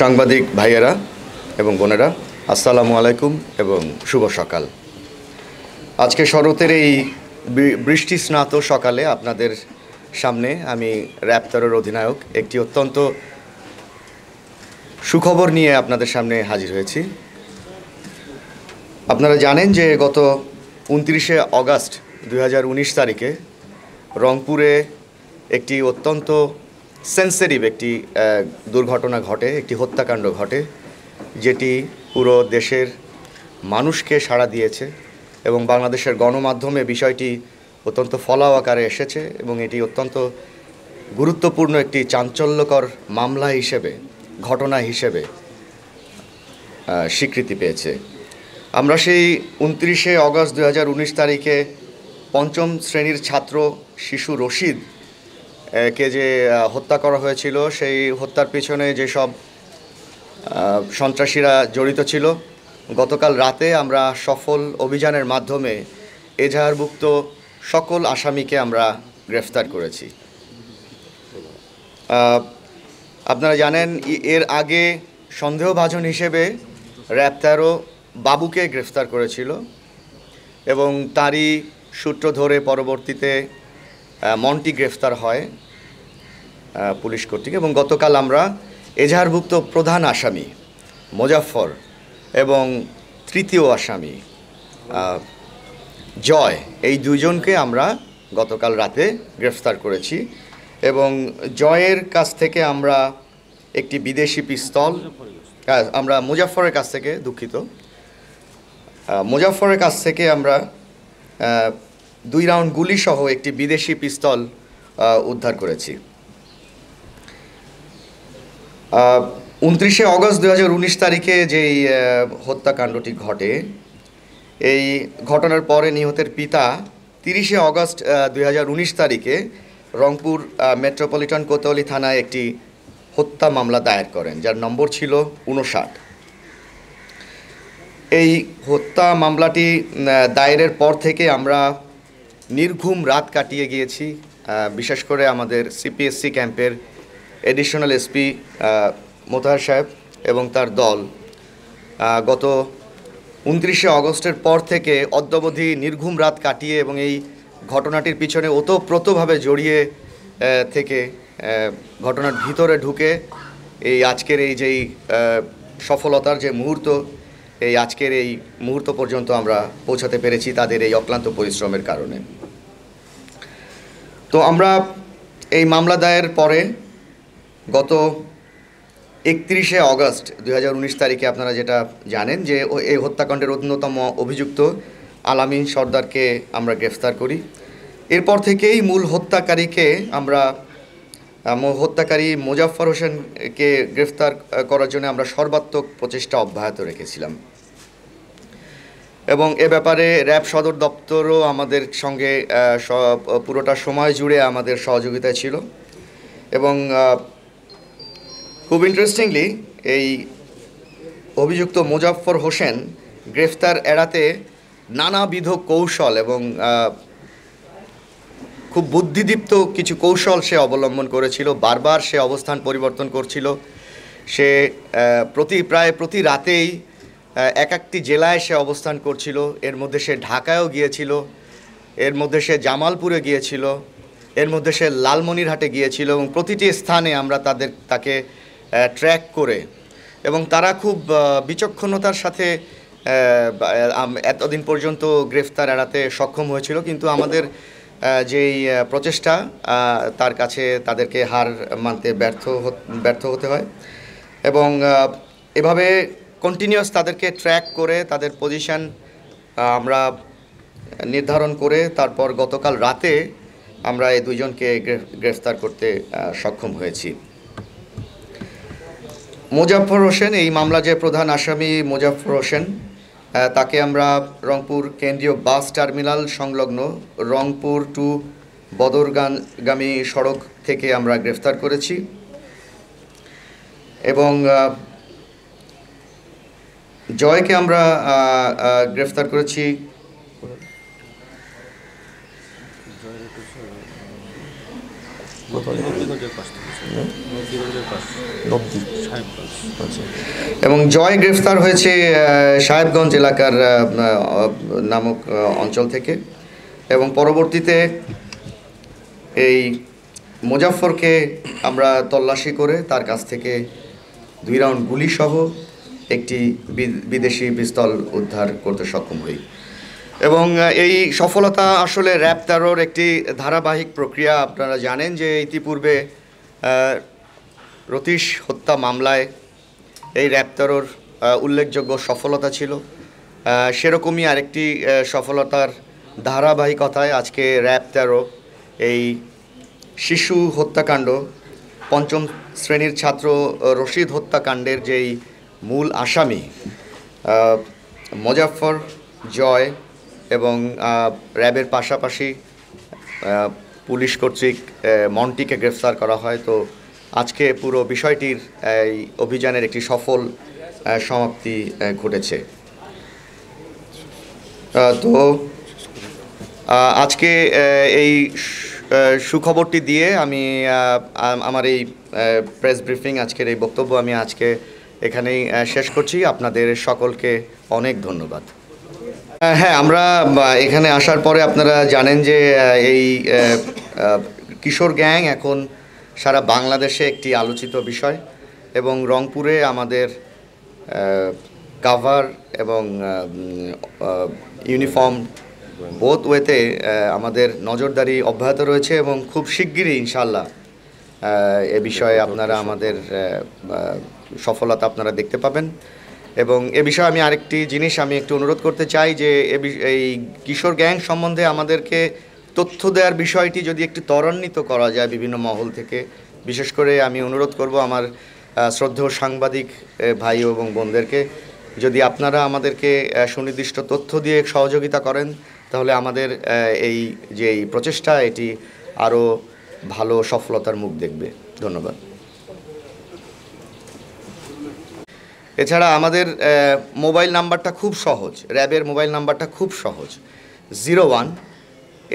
সাংবাদিক ভাইয়েরা এবং বোনেরা আসসালামু আলাইকুম এবং শুভ সকাল আজকে শরতের এই বৃষ্টি স্নাত সকালে আপনাদের সামনে আমি র্যাপ্তারের অধিনায়ক একটি অত্যন্ত সুখবর নিয়ে আপনাদের সামনে হাজির হয়েছি আপনারা জানেন যে গত উনত্রিশে অগাস্ট দু তারিখে রংপুরে একটি অত্যন্ত সেন্সেটিভ একটি দুর্ঘটনা ঘটে একটি হত্যাকাণ্ড ঘটে যেটি পুরো দেশের মানুষকে সাড়া দিয়েছে এবং বাংলাদেশের গণমাধ্যমে বিষয়টি অত্যন্ত ফলাও আকারে এসেছে এবং এটি অত্যন্ত গুরুত্বপূর্ণ একটি চাঞ্চল্যকর মামলা হিসেবে ঘটনা হিসেবে স্বীকৃতি পেয়েছে আমরা সেই উনত্রিশে অগস্ট দু তারিখে পঞ্চম শ্রেণীর ছাত্র শিশু রশিদ কে যে হত্যা করা হয়েছিল সেই হত্যার পিছনে যেসব সন্ত্রাসীরা জড়িত ছিল গতকাল রাতে আমরা সফল অভিযানের মাধ্যমে এজাহারভুক্ত সকল আসামিকে আমরা গ্রেফতার করেছি আপনারা জানেন এর আগে সন্দেহভাজন হিসেবে র্যাব তেরো বাবুকে গ্রেফতার করেছিল এবং তারই সূত্র ধরে পরবর্তীতে মন্টি গ্রেফতার হয় পুলিশ কর্তৃক এবং গতকাল আমরা এজাহারভুক্ত প্রধান আসামি মোজাফর এবং তৃতীয় আসামি জয় এই দুজনকে আমরা গতকাল রাতে গ্রেফতার করেছি এবং জয়ের কাছ থেকে আমরা একটি বিদেশি পিস্তল আমরা মুজাফরের কাছ থেকে দুঃখিত মুজাফরের কাছ থেকে আমরা দুই রাউন্ড গুলিসহ একটি বিদেশি পিস্তল উদ্ধার করেছি উনত্রিশে অগস্ট দু তারিখে যেই হত্যাকাণ্ডটি ঘটে এই ঘটনার পরে নিহতের পিতা তিরিশে অগস্ট দুই তারিখে রংপুর মেট্রোপলিটন কোতোয়ালি থানায় একটি হত্যা মামলা দায়ের করেন যার নম্বর ছিল উনষাট এই হত্যা মামলাটি দায়েরের পর থেকে আমরা নির্ঘুম রাত কাটিয়ে গিয়েছি বিশেষ করে আমাদের সিপিএসসি ক্যাম্পের এডিশনাল এসপি মোতাহার সাহেব এবং তার দল গত উনত্রিশে অগস্টের পর থেকে অদ্যাবধি নির্ঘুম রাত কাটিয়ে এবং এই ঘটনাটির পিছনে ওতপ্রোতভাবে জড়িয়ে থেকে ঘটনার ভিতরে ঢুকে এই আজকের এই যেই সফলতার যে মুহূর্ত এই আজকের এই মুহূর্ত পর্যন্ত আমরা পৌঁছাতে পেরেছি তাদের এই অক্লান্ত পরিশ্রমের কারণে তো আমরা এই মামলা দায়ের পরে গত একত্রিশে অগস্ট দুই তারিখে আপনারা যেটা জানেন যে এই হত্যাকাণ্ডের অন্যতম অভিযুক্ত আলামিন সর্দারকে আমরা গ্রেফতার করি এরপর থেকেই মূল হত্যাকারীকে আমরা হত্যাকারী মোজাফর হোসেনকে গ্রেফতার করার জন্য আমরা সর্বাত্মক প্রচেষ্টা অব্যাহত রেখেছিলাম এবং এ ব্যাপারে র্যাব সদর দপ্তরও আমাদের সঙ্গে পুরোটা সময় জুড়ে আমাদের সহযোগিতা ছিল এবং খুব ইন্টারেস্টিংলি এই অভিযুক্ত মুজাফর হোসেন গ্রেফতার এড়াতে নানাবিধ কৌশল এবং খুব বুদ্ধিদীপ্ত কিছু কৌশল সে অবলম্বন করেছিল বারবার সে অবস্থান পরিবর্তন করছিল সে প্রতি প্রায় প্রতি রাতেই এক একটি জেলায় সে অবস্থান করছিল এর মধ্যে সে ঢাকায়ও গিয়েছিল এর মধ্যে সে জামালপুরে গিয়েছিল এর মধ্যে সে লালমনিরহাটে গিয়েছিল এবং প্রতিটি স্থানে আমরা তাদের তাকে ট্র্যাক করে এবং তারা খুব বিচক্ষণতার সাথে এতদিন পর্যন্ত গ্রেফতার এড়াতে সক্ষম হয়েছিল কিন্তু আমাদের যেই প্রচেষ্টা তার কাছে তাদেরকে হার মানতে ব্যর্থ ব্যর্থ হতে হয় এবং এভাবে কন্টিনিউয়াস তাদেরকে ট্র্যাক করে তাদের পজিশান আমরা নির্ধারণ করে তারপর গতকাল রাতে আমরা এই দুজনকে গ্রেফতার করতে সক্ষম হয়েছি মুজাফর হোসেন এই মামলা যে প্রধান আসামি মুজাফর হোসেন তাকে আমরা রংপুর কেন্দ্রীয় বাস টার্মিনাল সংলগ্ন রংপুর টু বদরগানগামী সড়ক থেকে আমরা গ্রেফতার করেছি এবং জয়কে আমরা গ্রেফতার করেছি এবং জয় গ্রেফতার হয়েছে সাহেবগঞ্জ এলাকার নামক অঞ্চল থেকে এবং পরবর্তীতে এই মুজাফরকে আমরা তল্লাশি করে তার কাছ থেকে দুই রাউন্ড গুলিসহ একটি বিদেশি পিস্তল উদ্ধার করতে সক্ষম হই এবং এই সফলতা আসলে র্যাব তেরোর একটি ধারাবাহিক প্রক্রিয়া আপনারা জানেন যে ইতিপূর্বে রতীশ হত্যা মামলায় এই র্যাব তেরোর উল্লেখযোগ্য সফলতা ছিল সেরকমই আরেকটি সফলতার ধারাবাহিকতায় আজকে র্যাব তেরো এই শিশু হত্যাকাণ্ড পঞ্চম শ্রেণীর ছাত্র রশিদ হত্যাকাণ্ডের যেই মূল আসামি মোজাফর জয় এবং র্যাবের পাশাপাশি পুলিশ কর্তৃক মন্টিকে গ্রেফতার করা হয় তো আজকে পুরো বিষয়টির এই অভিযানের একটি সফল সমাপ্তি ঘটেছে তো আজকে এই সুখবরটি দিয়ে আমি আমার এই প্রেস ব্রিফিং আজকের এই বক্তব্য আমি আজকে এখানেই শেষ করছি আপনাদের সকলকে অনেক ধন্যবাদ হ্যাঁ আমরা এখানে আসার পরে আপনারা জানেন যে এই কিশোর গ্যাং এখন সারা বাংলাদেশে একটি আলোচিত বিষয় এবং রংপুরে আমাদের কাভার এবং ইউনিফর্ম বোথ ওয়েতে আমাদের নজরদারি অব্যাহত রয়েছে এবং খুব শিগগিরই ইনশাল্লাহ এ বিষয়ে আপনারা আমাদের সফলতা আপনারা দেখতে পাবেন এবং এ বিষয়ে আমি আরেকটি জিনিস আমি একটু অনুরোধ করতে চাই যে এই কিশোর গ্যাং সম্বন্ধে আমাদেরকে তথ্য দেওয়ার বিষয়টি যদি একটু ত্বরান্বিত করা যায় বিভিন্ন মহল থেকে বিশেষ করে আমি অনুরোধ করব আমার শ্রদ্ধেয় সাংবাদিক ভাই এবং বোনদেরকে যদি আপনারা আমাদেরকে সুনির্দিষ্ট তথ্য দিয়ে সহযোগিতা করেন তাহলে আমাদের এই যে এই প্রচেষ্টা এটি আরও ভালো সফলতার মুখ দেখবে ধন্যবাদ এছাড়া আমাদের মোবাইল নাম্বারটা খুব সহজ র্যাবের মোবাইল নাম্বারটা খুব সহজ জিরো ওয়ান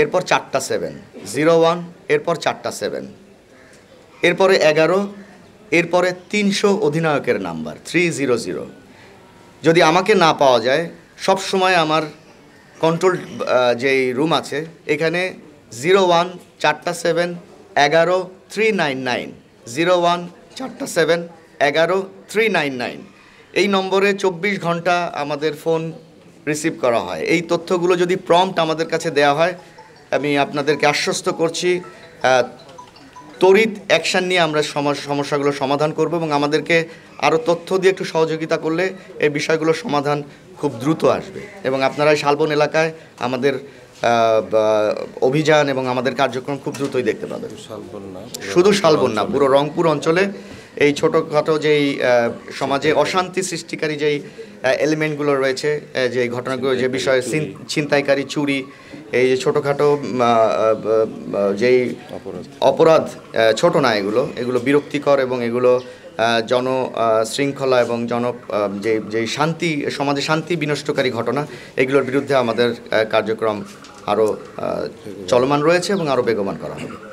এরপর চারটা সেভেন জিরো ওয়ান এরপর চারটা সেভেন এরপরে এগারো এরপরে তিনশো অধিনায়কের নাম্বার থ্রি জিরো জিরো যদি আমাকে না পাওয়া যায় সব সময় আমার কন্ট্রোল যেই রুম আছে এখানে জিরো ওয়ান চারটা সেভেন এগারো three nine nine zero one চারটা সেভেন এগারো থ্রি নাইন নাইন এই নম্বরে চব্বিশ ঘন্টা আমাদের ফোন রিসিভ করা হয় এই তথ্যগুলো যদি প্রম্পট আমাদের কাছে দেয়া হয় আমি আপনাদেরকে আশ্বস্ত করছি তড়িৎ অ্যাকশান নিয়ে আমরা সমস্যাগুলো সমাধান করব এবং আমাদেরকে আরও তথ্য দিয়ে একটু সহযোগিতা করলে এই বিষয়গুলোর সমাধান খুব দ্রুত আসবে এবং আপনারা শালবন এলাকায় আমাদের অভিযান এবং আমাদের কার্যক্রম খুব দ্রুতই দেখতে পাবে শুধু শালবন না পুরো রংপুর অঞ্চলে এই ছোটোখাটো যেই সমাজে অশান্তি সৃষ্টিকারী যেই এলিমেন্টগুলো রয়েছে যে ঘটনাগুলো যে বিষয়ে ছিনতাইকারী চুরি এই যে ছোটোখাটো যেই অপরাধ ছোট না এগুলো এগুলো বিরক্তিকর এবং এগুলো জন শৃঙ্খলা এবং জন যে যে শান্তি সমাজে শান্তি বিনষ্টকারী ঘটনা এগুলোর বিরুদ্ধে আমাদের কার্যক্রম আরও চলমান রয়েছে এবং আরও বেগমান করা হবে